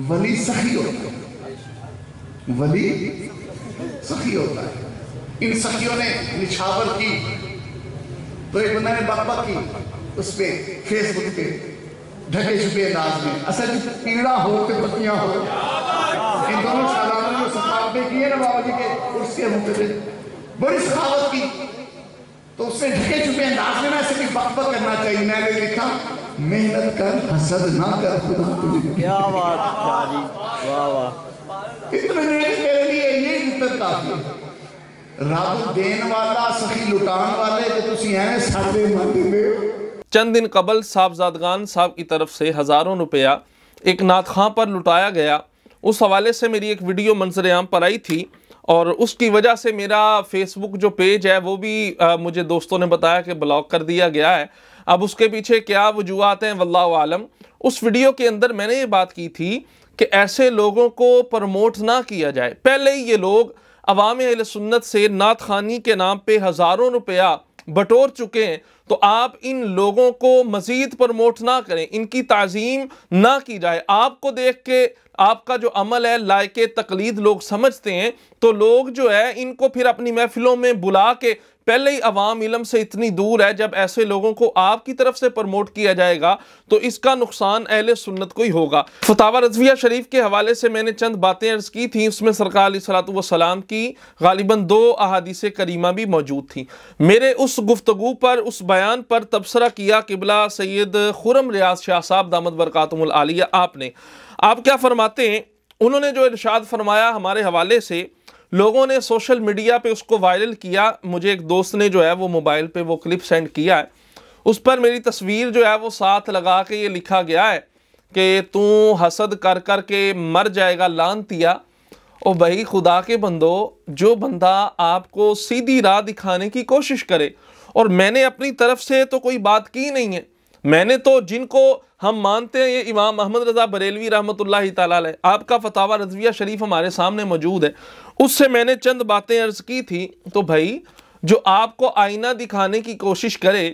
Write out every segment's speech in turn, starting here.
वली सखी होता है वली सखी होता है इन सखियों ने निछावर की तो एक बंदा ने बाबा की उस पर फेसबुक पे ढके छुपे अंदाज में असल पीड़ा हो के पत्तियां हो इन दोनों शादानों ने सफात किए ना बाबा जी के उसके मुकदमे बड़ी सखावत की तो उसने ढके चुके अंदाज में ना सिर्फ बात बक करना चाहिए मैंने लिखा मेहनत कर हसद ना कर खुदा तुझे क्या बात वाह वाह इतने नेक तेरे लिए ये उत्तर काफी रब देने वाला सखी लुटाने वाले जो ਤੁਸੀਂ ਐ ਸਾਡੇ ਮੰਦੇ में चंद दिन कबल साहबजादगान साहब की तरफ से हज़ारों रुपया एक नाथ खां पर लुटाया गया उस हवाले से मेरी एक वीडियो मंजर आम पर आई थी और उसकी वजह से मेरा फेसबुक जो पेज है वो भी आ, मुझे दोस्तों ने बताया कि ब्लॉक कर दिया गया है अब उसके पीछे क्या वजूहत हैं वल्ला आलम उस वीडियो के अंदर मैंने ये बात की थी कि ऐसे लोगों को प्रमोट ना किया जाए पहले ही ये लोग अवाम सुन्नत से नात खानी के नाम पर हज़ारों रुपया बटोर चुके हैं तो आप इन लोगों को मज़ीद प्रमोट ना करें इनकी तज़ीम ना की जाए आपको देख के आपका जो अमल है लायक तकलीद लोग समझते हैं तो लोग जो है इनको फिर अपनी महफिलों में बुला के पहले ही अवाम इलम से इतनी दूर है जब ऐसे लोगों को आपकी तरफ से प्रमोट किया जाएगा तो इसका नुकसान अहल सुन्नत को ही होगा फतावा रजविया शरीफ के हवाले से मैंने चंद बातें अर्ज की थी उसमें सरकार सलातम की गालिबा दो अहादीस करीमा भी मौजूद थी मेरे उस गुफ्तगु पर उस बयान पर तबसरा किया किबला सैद खुरम रियाज शाह साहब दामद आलिया आपने आप क्या फरमाते हैं उन्होंने जो इर्शाद फरमाया हमारे हवाले से लोगों ने सोशल मीडिया पे उसको वायरल किया मुझे एक दोस्त ने जो है वो मोबाइल पे वो क्लिप सेंड किया है उस पर मेरी तस्वीर जो है वो साथ लगा के ये लिखा गया है कि तू हसद कर कर के मर जाएगा लानतिया ओ भाई खुदा के बंदो जो बंदा आपको सीधी राह दिखाने की कोशिश करे और मैंने अपनी तरफ से तो कोई बात की नहीं है मैंने तो जिनको हम मानते हैं ये इमाम अहमद रज़ा बरेलवी रहमत आपका फतावा रजविया शरीफ हमारे सामने मौजूद है उससे मैंने चंद बातें अर्ज़ की थी तो भाई जो आपको आईना दिखाने की कोशिश करे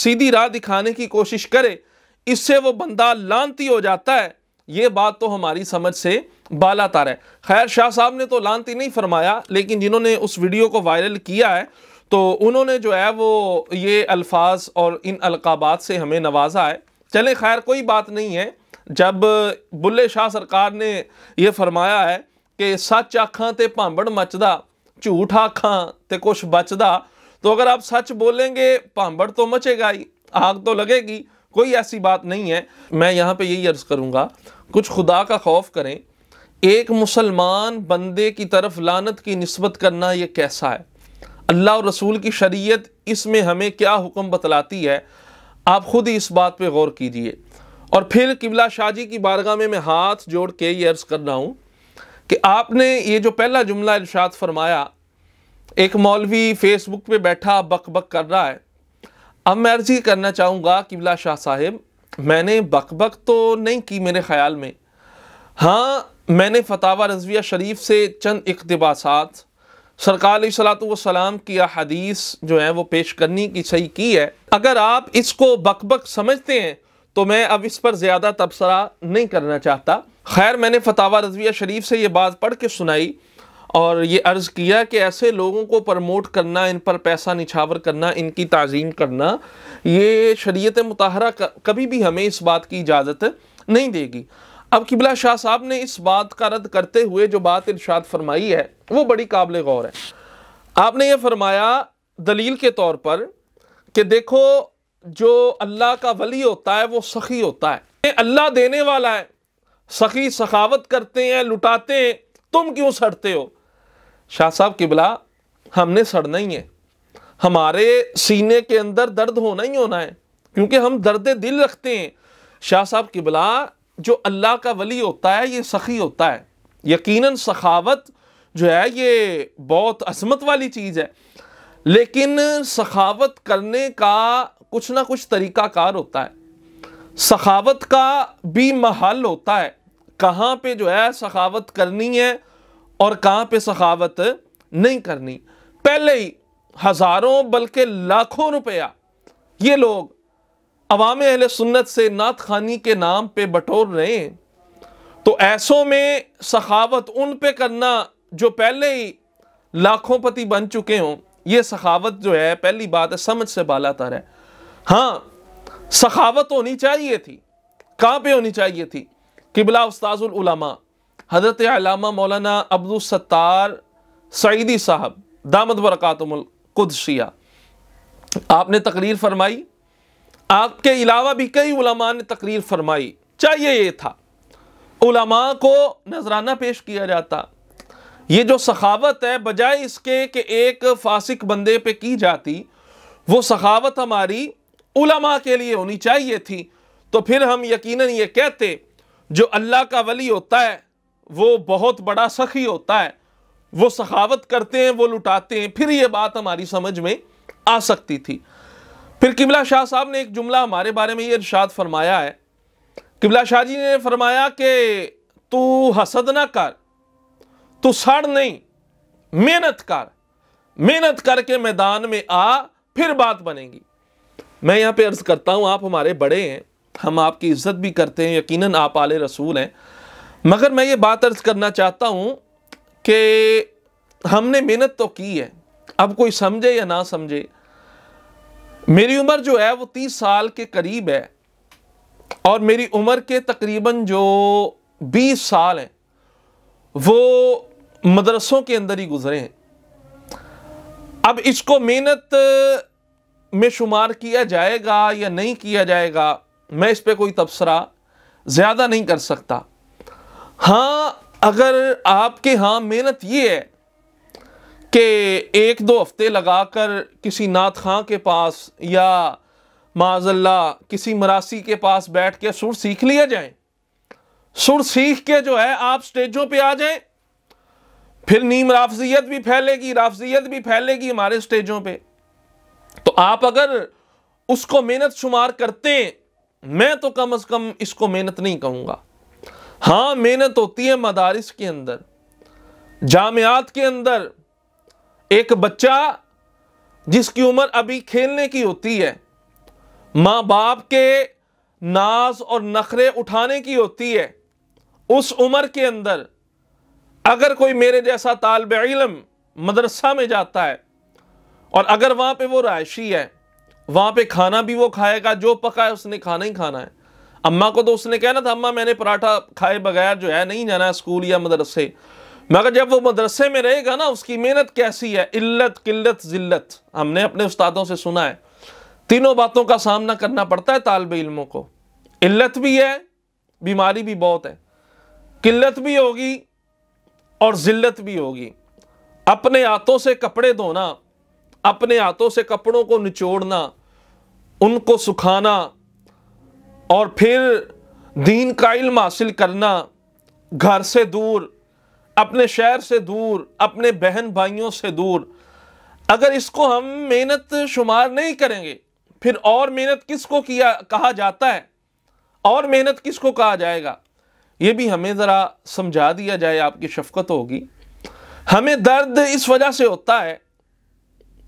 सीधी राह दिखाने की कोशिश करे इससे वो बंदा लानती हो जाता है ये बात तो हमारी समझ से बाला तार है खैर शाह साहब ने तो लानती नहीं फरमाया लेकिन जिन्होंने उस वीडियो को वायरल किया है तो उन्होंने जो है वो ये अल्फाज और इन अलकाबात से हमें नवाजा है चले खैर कोई बात नहीं है जब बुल्ले शाह सरकार ने यह फरमाया है कि सच आखा तो भांबड़ मचदा झूठ आखा तो कुछ बचदा तो अगर आप सच बोलेंगे भांबड़ तो मचेगा ही आग तो लगेगी कोई ऐसी बात नहीं है मैं यहाँ पे यही अर्ज़ करूँगा कुछ खुदा का खौफ करें एक मुसलमान बंदे की तरफ लानत की नस्बत करना ये कैसा है अल्लाह और रसूल की शरीयत इसमें हमें क्या हुक्म बतलाती है आप ख़ुद ही इस बात पे गौर कीजिए और फिर किबला शाहजी की बारगाह में मैं हाथ जोड़ के ये अर्ज़ कर रहा हूँ कि आपने ये जो पहला जुमला इर्शाद फरमाया एक मौलवी फेसबुक पे बैठा बक बक कर रहा है अब मैं अर्जी करना चाहूँगा किबला शाह साहेब मैंने बक बक तो नहीं की मेरे ख़्याल में हाँ मैंने फतावा रजविया शरीफ से चंद इकतबास सरकार सलाम की हदीस जो है वो पेश करने की सही की है अगर आप इसको बकबक समझते हैं तो मैं अब इस पर ज़्यादा तबसरा नहीं करना चाहता खैर मैंने फतावा रजविया शरीफ से ये बात पढ़ के सुनाई और ये अर्ज़ किया कि ऐसे लोगों को प्रमोट करना इन पर पैसा निछावर करना इनकी तज़ीम करना ये शरीय मतहरा कभी भी हमें इस बात की इजाज़त नहीं देगी अब किबला शाह साहब ने इस बात का रद्द करते हुए जो बात इर्शाद फरमाई है वो बड़ी काबिल गौर है आपने ये फरमाया दलील के तौर पर कि देखो जो अल्लाह का वली होता है वो सखी होता है अल्लाह देने वाला है सखी सखावत करते हैं लुटाते हैं तुम क्यों सड़ते हो शाह साहब किबला हमने सड़ना ही है हमारे सीने के अंदर दर्द होना ही होना है क्योंकि हम दर्द दिल रखते हैं शाह साहब किबला जो अल्लाह का वली होता है ये सखी होता है यकीनन सखावत जो है ये बहुत असमत वाली चीज़ है लेकिन सखावत करने का कुछ ना कुछ कार होता है सखावत का भी महल होता है कहाँ पे जो है सखावत करनी है और कहाँ पे सखावत नहीं करनी पहले ही हज़ारों बल्कि लाखों रुपया ये लोग अवाम अहल सुन्नत से नात खानी के नाम पर बटोर रहे हैं तो ऐसों में सखावत उन पे करना जो पहले ही लाखों पति बन चुके हों ये सखावत जो है पहली बात है समझ से बाला तर है हाँ सखावत होनी चाहिए थी कहाँ पे होनी चाहिए थी किबला उस्ताजुलमा हजरत अलामा मौलाना अब्दुलसत्तार सईदी साहब दामद बरक़ातमल आपने तकरीर फरमाई आपके अलावा भी कई उलमा ने तकरीर फरमाई चाहिए ये था उलमा को नजराना पेश किया जाता ये जो सखावत है बजाय इसके कि एक फासिक बंदे पे की जाती वो सखावत हमारी उलमा के लिए होनी चाहिए थी तो फिर हम यकीनन ये कहते जो अल्लाह का वली होता है वो बहुत बड़ा सखी होता है वो सखावत करते हैं वो लुटाते हैं फिर ये बात हमारी समझ में आ सकती थी फिर किबला शाह साहब ने एक जुमला हमारे बारे में ये इर्शाद फरमाया है किबला शाह जी ने फरमाया कि तू हसद ना कर तू सड़ नहीं मेहनत कर मेहनत करके मैदान में आ फिर बात बनेगी मैं यहाँ पे अर्ज़ करता हूँ आप हमारे बड़े हैं हम आपकी इज़्ज़त भी करते हैं यकीनन आप आले रसूल हैं मगर मैं ये बात अर्ज़ करना चाहता हूँ कि हमने मेहनत तो की है अब कोई समझे या ना समझे मेरी उम्र जो है वो तीस साल के करीब है और मेरी उम्र के तकरीबन जो बीस साल हैं वो मदरसों के अंदर ही गुजरे हैं अब इसको मेहनत में शुमार किया जाएगा या नहीं किया जाएगा मैं इस पर कोई तबसरा ज़्यादा नहीं कर सकता हाँ अगर आपके यहाँ मेहनत ये है कि एक दो हफ्ते लगा कर किसी नात खां के पास या माजल्ला किसी मरासी के पास बैठ के सुर सीख लिए जाए सुर सीख के जो है आप स्टेजों पे आ जाए फिर नीम राफजियत भी फैलेगी राफजियत भी फैलेगी हमारे स्टेजों पे तो आप अगर उसको मेहनत शुमार करते हैं मैं तो कम अज कम इसको मेहनत नहीं कहूँगा हाँ मेहनत होती है मदारस के अंदर जामियात के अंदर एक बच्चा जिसकी उम्र अभी खेलने की होती है माँ बाप के नाज और नखरे उठाने की होती है उस उम्र के अंदर अगर कोई मेरे जैसा तालब इलम मदरसा में जाता है और अगर वहाँ पे वो रायशी है वहाँ पे खाना भी वो खाएगा जो पका है उसने खाना ही खाना है अम्मा को तो उसने कहना था अम्मा मैंने पराठा खाए बगैर जो है नहीं जाना स्कूल या मदरसे मगर जब वो मदरसे में रहेगा ना उसकी मेहनत कैसी है इल्लत किल्लत ज़िल्लत हमने अपने उस्तादों से सुना है तीनों बातों का सामना करना पड़ता है तालब इल्मों को इल्लत भी है बीमारी भी बहुत है किल्लत भी होगी और ज़िल्लत भी होगी अपने हाथों से कपड़े धोना अपने हाथों से कपड़ों को निचोड़ना उनको सुखाना और फिर दीन का इल्म हासिल करना घर से दूर अपने शहर से दूर अपने बहन भाइयों से दूर अगर इसको हम मेहनत शुमार नहीं करेंगे फिर और मेहनत किसको किया कहा जाता है और मेहनत किसको कहा जाएगा ये भी हमें ज़रा समझा दिया जाए आपकी शफकत होगी हमें दर्द इस वजह से होता है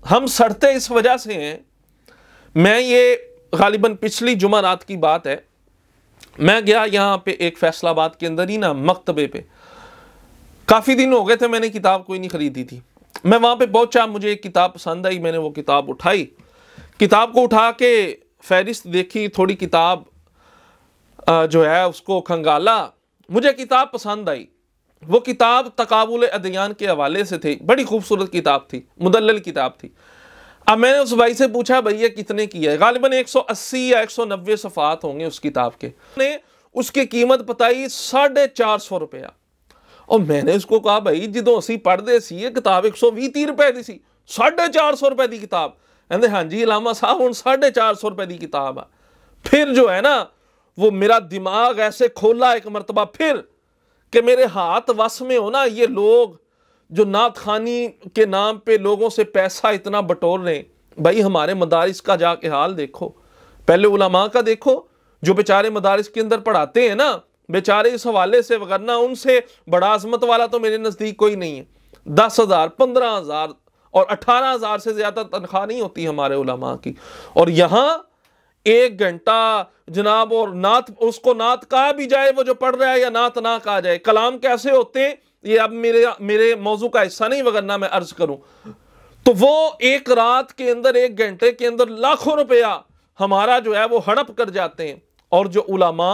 हम सड़ते इस वजह से हैं मैं ये गालिबा पिछली जुमा रात की बात है मैं गया यहाँ पे एक फैसलाबाद के अंदर ही ना मकतबे पे काफ़ी दिन हो गए थे मैंने किताब कोई नहीं ख़रीदी थी मैं वहाँ पे पहुँचा मुझे एक किताब पसंद आई मैंने वो किताब उठाई किताब को उठा के फहरिस्त देखी थोड़ी किताब जो है उसको खंगाला मुझे किताब पसंद आई वो किताब तकाबुल अदियान के हवाले से थी बड़ी खूबसूरत किताब थी मुदल किताब थी अब मैंने उस भाई से पूछा भाई ये कितने की है गालिबा एक सौ अस्सी या एक सौ नब्बे सफ़ात होंगे उस किताब के ने उसकी कीमत बताई साढ़े चार सौ रुपया और मैंने उसको कहा भाई जो पढ़ते सी सौ भी तीह रुपए की सी साढ़े चार सौ रुपए की किताब कहते हाँ जी इलामा साहब हूँ साढ़े चार सौ रुपए की किताब है फिर जो है ना वो मेरा दिमाग ऐसे खोला एक मरतबा फिर कि मेरे हाथ वस में हो ना ये लोग जो नात खानी के नाम पर लोगों से पैसा इतना बटोर रहे भाई हमारे मदारस का जाके हाल देखो पहले उलमा का देखो जो बेचारे मदारस के अंदर पढ़ाते हैं ना बेचारे इस हवाले से वगरना उनसे बड़ा आजमत वाला तो मेरे नज़दीक कोई नहीं है दस हज़ार पंद्रह हज़ार और अठारह हज़ार से ज़्यादा तनख्वाह नहीं होती हमारे उलमा की और यहाँ एक घंटा जनाब और नात उसको नात कहा भी जाए वो जो पढ़ रहा है या नात ना कहा जाए कलाम कैसे होते हैं ये अब मेरे मेरे मौजू का हिस्सा नहीं वगरना मैं अर्ज करूं तो वो एक रात के अंदर एक घंटे के अंदर लाखों रुपया हमारा जो है वो हड़प कर जाते हैं और जो उलमा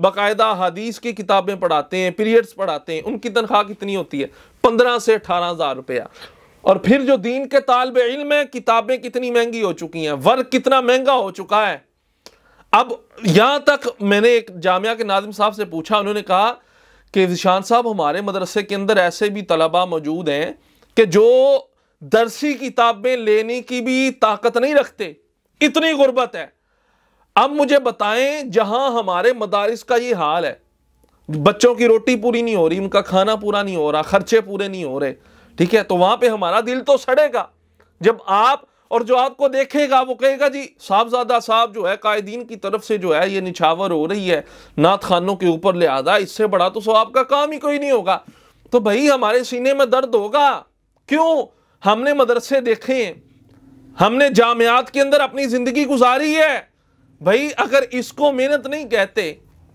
बाकायदा हदीस की किताबें पढ़ाते हैं पीरियड्स पढ़ाते हैं उनकी तनख्वाह कितनी होती है पंद्रह से अठारह हज़ार रुपया और फिर जो दीन के तालब इल्म है किताबें कितनी महंगी हो चुकी हैं वर्क कितना महंगा हो चुका है अब यहाँ तक मैंने एक जामिया के नाजिम साहब से पूछा उन्होंने कहा कि निशान साहब हमारे मदरसे के अंदर ऐसे भी तलबा मौजूद हैं कि जो दरसी किताबें लेने की भी ताकत नहीं रखते इतनी गुर्बत है अब मुझे बताएं जहां हमारे मदारस का ये हाल है बच्चों की रोटी पूरी नहीं हो रही उनका खाना पूरा नहीं हो रहा खर्चे पूरे नहीं हो रहे ठीक है तो वहां पे हमारा दिल तो सड़ेगा जब आप और जो आपको देखेगा वो कहेगा जी साहबजादा साहब जो है कायदीन की तरफ से जो है ये निछावर हो रही है नात खानों के ऊपर ले आदा इससे बड़ा तो सो का काम ही कोई नहीं होगा तो भाई हमारे सीने में दर्द होगा क्यों हमने मदरसे देखे हैं हमने जामियात के अंदर अपनी ज़िंदगी गुजारी है भाई अगर इसको मेहनत नहीं कहते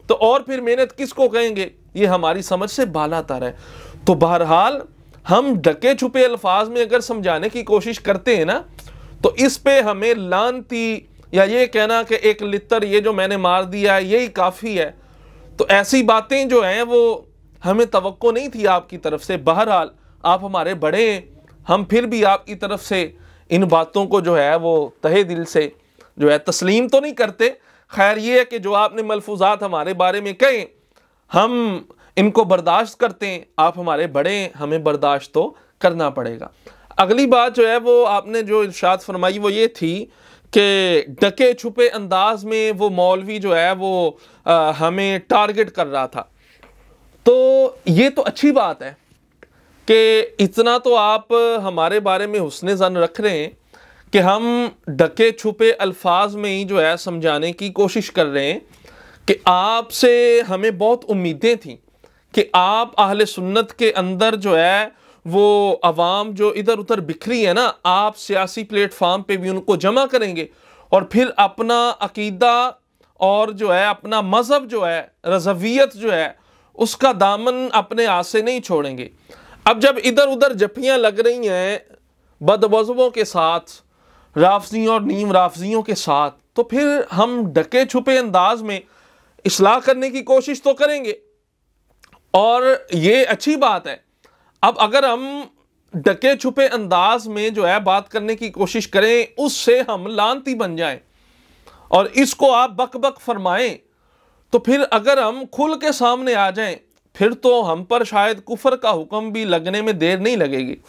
तो और फिर मेहनत किसको कहेंगे ये हमारी समझ से बाला तर है तो बहरहाल हम ढके छुपे अल्फाज में अगर समझाने की कोशिश करते हैं ना तो इस पे हमें लानती या ये कहना कि एक लितर ये जो मैंने मार दिया है यही काफ़ी है तो ऐसी बातें जो हैं वो हमें तो नहीं थी आपकी तरफ से बहरहाल आप हमारे बड़े हैं हम फिर भी आपकी तरफ से इन बातों को जो है वो तहे दिल से जो है तस्लीम तो नहीं करते खैर ये है कि जो आपने मलफूजात हमारे बारे में कहे हम इनको बर्दाश्त करते हैं आप हमारे बड़े हैं हमें बर्दाश्त तो करना पड़ेगा अगली बात जो है वो आपने जो इर्शाद फरमाई वो ये थी कि डके छुपे अंदाज में वो मौलवी जो है वो आ, हमें टारगेट कर रहा था तो ये तो अच्छी बात है कि इतना तो आप हमारे बारे में हुसन जन रख रहे हैं कि हम ढके छुपे अल्फाज में ही जो है समझाने की कोशिश कर रहे हैं कि आपसे हमें बहुत उम्मीदें थी कि आप अहल सुन्नत के अंदर जो है वो आवाम जो इधर उधर बिखरी है ना आप सियासी प्लेटफार्म पे भी उनको जमा करेंगे और फिर अपना अकीदा और जो है अपना मज़हब जो है रजवियत जो है उसका दामन अपने हाथ से नहीं छोड़ेंगे अब जब इधर उधर जफियाँ लग रही हैं बदबों के साथ राफजी और नीम राफजियों के साथ तो फिर हम डके छुपे अंदाज में इसलाह करने की कोशिश तो करेंगे और ये अच्छी बात है अब अगर हम डके छुपे अंदाज में जो है बात करने की कोशिश करें उससे हम लानती बन जाएं और इसको आप बक बक फरमाएं तो फिर अगर हम खुल के सामने आ जाएं फिर तो हम पर शायद कुफर का हुक्म भी लगने में देर नहीं लगेगी